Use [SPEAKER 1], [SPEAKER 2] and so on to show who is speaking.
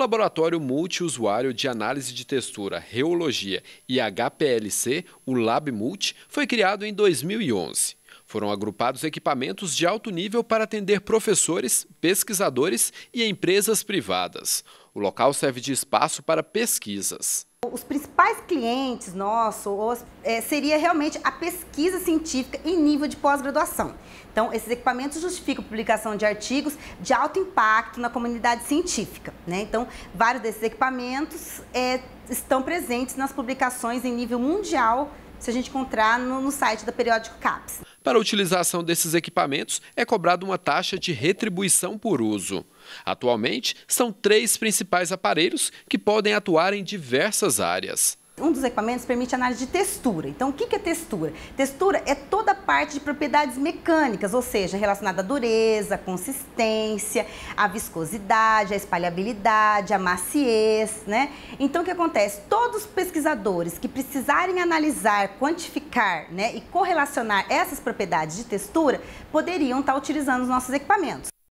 [SPEAKER 1] laboratório multiusuário de análise de textura, reologia e HPLC, o Multi, foi criado em 2011. Foram agrupados equipamentos de alto nível para atender professores, pesquisadores e empresas privadas. O local serve de espaço para pesquisas. Os
[SPEAKER 2] principais clientes nossos é, seria realmente a pesquisa científica em nível de pós-graduação. Então, esses equipamentos justificam a publicação de artigos de alto impacto na comunidade científica. Né? Então, vários desses equipamentos é, estão presentes nas publicações em nível mundial, se a gente encontrar no, no site da Periódico CAPES.
[SPEAKER 1] Para a utilização desses equipamentos, é cobrada uma taxa de retribuição por uso. Atualmente, são três principais aparelhos que podem atuar em diversas áreas
[SPEAKER 2] um dos equipamentos permite análise de textura. Então, o que é textura? Textura é toda a parte de propriedades mecânicas, ou seja, relacionada à dureza, à consistência, à viscosidade, à espalhabilidade, à maciez, né? Então, o que acontece? Todos os pesquisadores que precisarem analisar, quantificar né, e correlacionar essas propriedades de textura poderiam estar utilizando os nossos equipamentos.